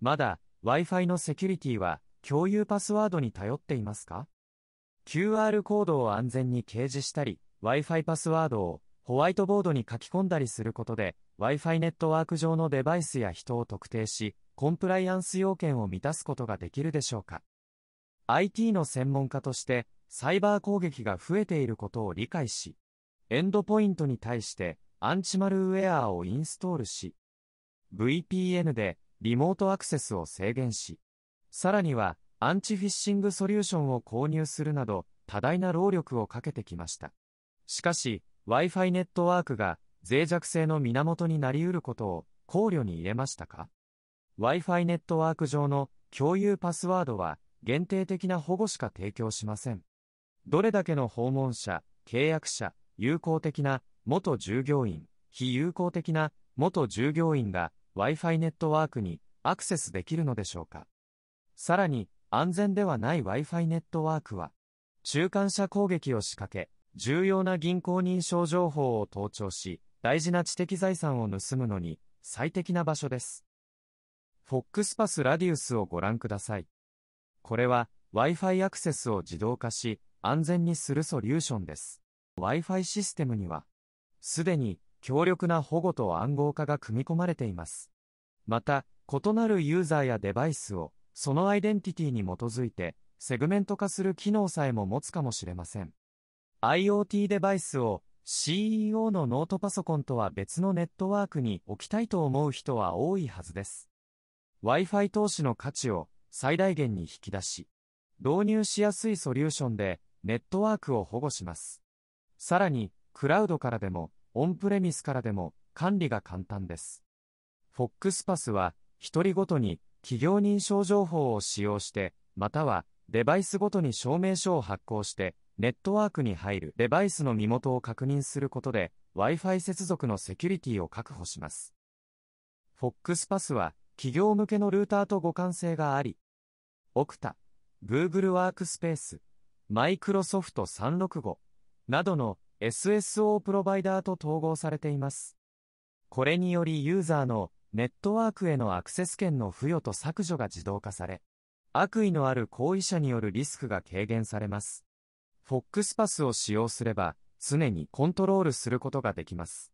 まだ Wi-Fi のセキュリティは共有パスワードに頼っていますか ?QR コードを安全に掲示したり、Wi-Fi パスワードをホワイトボードに書き込んだりすることで、Wi-Fi ネットワーク上のデバイスや人を特定し、コンプライアンス要件を満たすことができるでしょうか ?IT の専門家として、サイバー攻撃が増えていることを理解し、エンドポイントに対してアンチマルウェアをインストールし、VPN でリモートアクセスを制限し、さらには、アンチフィッシングソリューションを購入するなど、多大な労力をかけてきました。しかし、Wi-Fi ネットワークが脆弱性の源になり得ることを考慮に入れましたか ?Wi-Fi ネットワーク上の共有パスワードは限定的な保護しか提供しません。どれだけの訪問者、契約者、友好的な元従業員、非友好的な元従業員が Wi-Fi ネットワークにアクセスできるのでしょうかさらに、安全ではない Wi-Fi ネットワークは、中間者攻撃を仕掛け、重要な銀行認証情報を盗聴し、大事な知的財産を盗むのに最適な場所です。フォックスパスラディウスをご覧ください。これは Wi-Fi アクセスを自動化し、安全にするソリューションです。Wi-Fi システムには、すでに強力な保護と暗号化が組み込まれています。また、異なるユーザーやデバイスを、そのアイデンティティに基づいて、セグメント化する機能さえも持つかもしれません。IoT デバイスを CEO のノートパソコンとは別のネットワークに置きたいと思う人は多いはずです。Wi-Fi 投資の価値を最大限に引き出し、導入しやすいソリューションでネットワークを保護します。さらに、クラウドからでもオンプレミスからでも管理が簡単です。FOX パスは、1人ごとに企業認証情報を使用して、またはデバイスごとに証明書を発行して、ネットワークに入るデバイスの身元を確認することで、Wi-Fi 接続のセキュリティを確保します。FOX パスは、企業向けのルーターと互換性があり、オクタ、Google ワークスペース、Microsoft 365などの SSO プロバイダーと統合されています。これによりユーザーのネットワークへのアクセス権の付与と削除が自動化され、悪意のある行為者によるリスクが軽減されます。FOX パスを使用すれば、常にコントロールすることができます。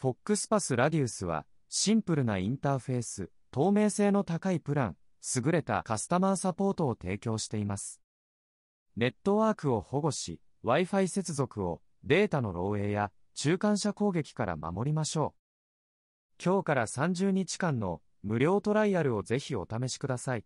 FOX パスラディウスは、シンプルなインターフェース、透明性の高いプラン、優れたカスタマーサポートを提供しています。ネットワークを保護し、Wi-Fi 接続をデータの漏洩や中間車攻撃から守りましょう。今日から30日間の無料トライアルをぜひお試しください。